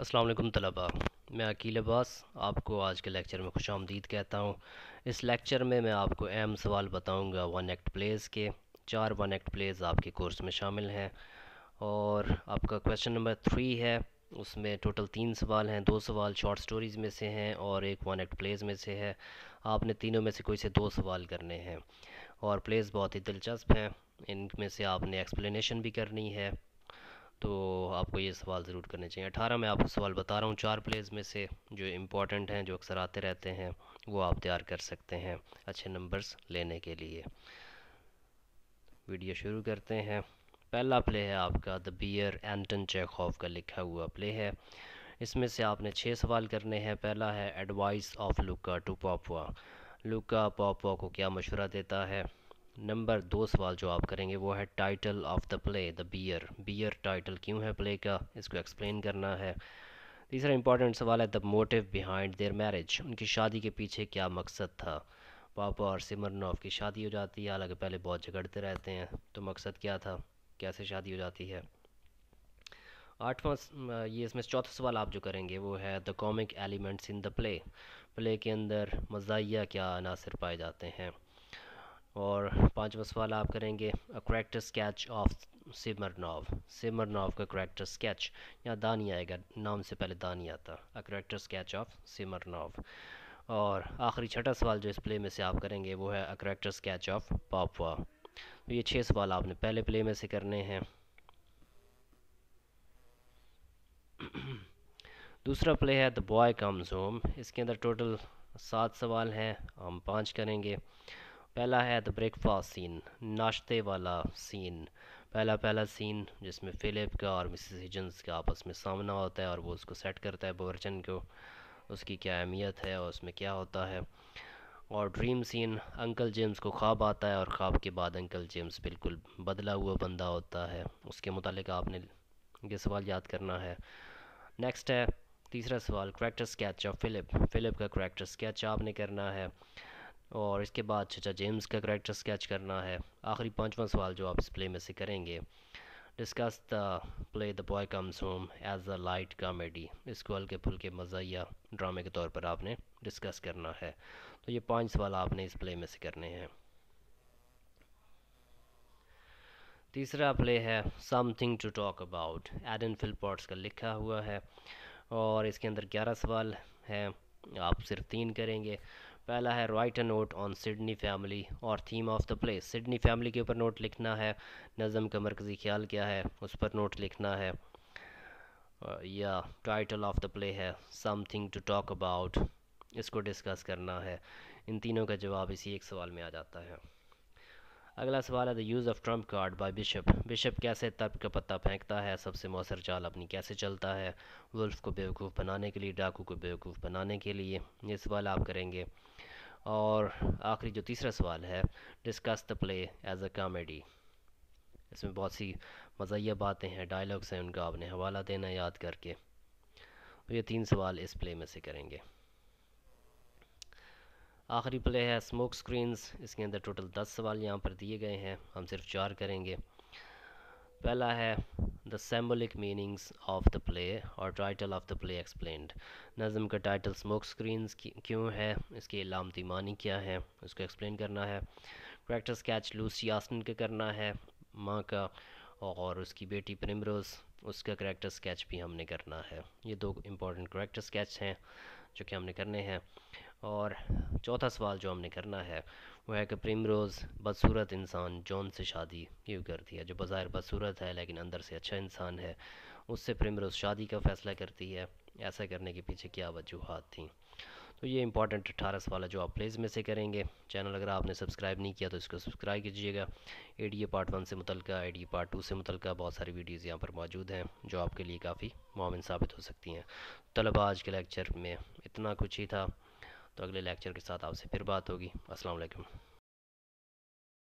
असलम तलबा मैं अकील अब्बास आपको आज के लेक्चर में खुश आमदीद कहता हूँ इस लेक्चर में मैं आपको अहम सवाल बताऊँगा वन एक्ट प्लेज़ के चार वन एक्ट प्लेज़ आपके कोर्स में शामिल हैं और आपका क्वेश्चन नंबर थ्री है उसमें टोटल तीन सवाल हैं दो सवाल शॉर्ट स्टोरीज़ में से हैं और एक वन एक्ट प्लेज़ में से है आपने तीनों में से कोई से दो सवाल करने हैं और प्लेज़ बहुत ही दिलचस्प हैं इनमें से आपने एक्सप्लेनेशन भी करनी है तो आपको ये सवाल ज़रूर करने चाहिए अठारह में आपको सवाल बता रहा हूँ चार प्लेज में से जो इम्पोर्टेंट हैं जो अक्सर आते रहते हैं वो आप तैयार कर सकते हैं अच्छे नंबर्स लेने के लिए वीडियो शुरू करते हैं पहला प्ले है आपका द बियर एंटन चेखॉफ का लिखा हुआ प्ले है इसमें से आपने छः सवाल करने हैं पहला है advice of Luka to Popova Luka Popova को क्या मशवरा देता है नंबर दो सवाल जो आप करेंगे वो है title of the play the bear bear title क्यों है प्ले का इसको एक्सप्लेन करना है तीसरा इंपॉर्टेंट सवाल है the motive behind their marriage उनकी शादी के पीछे क्या मकसद था पापा और सिमरनोव की शादी हो जाती है हालांकि पहले बहुत झगड़ते रहते हैं तो मकसद क्या था कैसे शादी हो जाती है आठवां ये इसमें चौथा सवाल आप जो करेंगे वो है the comic elements in the play play के अंदर मज़ाहिया क्या अनासर पाए जाते हैं और पाँचवा सवाल आप करेंगे a character sketch of Smirnov Smirnov का करेक्टर स्केच यहाँ दानी आएगा नाम से पहले दानी आता a character sketch of Smirnov और आखिरी छठा सवाल जो इस प्ले में से आप करेंगे वो है a character sketch of Popova तो ये छः सवाल आपने पहले प्ले में से करने हैं दूसरा प्ले है द बॉय कम्स होम इसके अंदर टोटल सात सवाल हैं हम पाँच करेंगे पहला है द ब्रेकफास्ट सीन नाश्ते वाला सीन पहला पहला सीन जिसमें फ़िलिप का और मिसेस हिजन्स का आपस में सामना होता है और वो उसको सेट करता है बोर्चन को उसकी क्या अहमियत है और उसमें क्या होता है और ड्रीम सीन अंकल जेम्स को ख्वाब आता है और ख्वाब के बाद अंकल जेम्स बिल्कुल बदला हुआ बंदा होता है उसके मुतालिक आपने ये सवाल याद करना है नेक्स्ट है तीसरा सवाल character sketch of Philip Philip का करैक्टर स्केच आपने करना है और इसके बाद चचा जेम्स का करेक्टर स्केच करना है आखिरी पाँचवा सवाल जो आप इस प्ले में से करेंगे discuss the play the boy comes home as a light comedy इसको हल्के फुल्के मज़ाया ड्रामे के तौर पर आपने डिस्कस करना है तो ये पांच सवाल आपने इस प्ले में से करने हैं तीसरा प्ले है something to talk about Eden Phillpotts का लिखा हुआ है और इसके अंदर ग्यारह सवाल हैं आप सिर्फ तीन करेंगे पहला है write a note on Sidney family और theme of the plays Sidney family के ऊपर नोट लिखना है नज़म का मरकज़ी ख्याल क्या है उस पर नोट लिखना है या टाइटल ऑफ द प्ले है समथिंग टू टॉक अबाउट इसको डिस्कस करना है इन तीनों का जवाब इसी एक सवाल में आ जाता है अगला सवाल है the use of trump card by Bishop Bishop कैसे तर्क का पत्ता फेंकता है सबसे मौसर चाल अपनी कैसे चलता है वुल्फ को बेवकूफ़ बनाने के लिए डाकू को बेवकूफ़ बनाने के लिए ये सवाल आप करेंगे और आखिरी जो तीसरा सवाल है discuss the play as a comedy इसमें बहुत सी मजा बातें हैं डायलॉग्स हैं उनका आपने हवाला देना याद करके तो ये तीन सवाल इस प्ले में से करेंगे आखिरी प्ले है स्मोक स्क्रीन्स इसके अंदर टोटल दस सवाल यहाँ पर दिए गए हैं हम सिर्फ चार करेंगे पहला है the symbolic meanings of the play और title of the play explained नज़म का टाइटल स्मोक स्क्रीन क्यों है इसकी इलामती मानी क्या है उसको एक्सप्लेन करना है करेक्टर स्केच लूसी आस्टन का करना है माँ का और उसकी बेटी प्रिमरोज़ उसका करेक्टर स्केच भी हमने करना है ये दो इम्पॉर्टेंट करेक्टर स्केच हैं जो कि हमने करने हैं और चौथा सवाल जो हमने करना है वह है कि प्रेम रोज़ बदसूरत इंसान जॉन से शादी क्यों करती है जो बाहर बदसूरत है लेकिन अंदर से अच्छा इंसान है उससे प्रेम रोज़ शादी का फ़ैसला करती है ऐसा करने के पीछे क्या वजूहत थी तो ये इंपॉर्टेंट अठारह सवाल है जो आप प्लेज में से करेंगे चैनल अगर आपने सब्सक्राइब नहीं किया तो इसको सब्सक्राइब कीजिएगा A D A part one से मुतलक A D A part two से मुतलक बहुत सारी वीडियोज़ यहाँ पर मौजूद हैं जो आपके लिए काफ़ी मामिन साबित हो सकती हैं तलबा आज के लेक्चर में इतना कुछ ही था तो अगले लेक्चर के साथ आपसे फिर बात होगी असल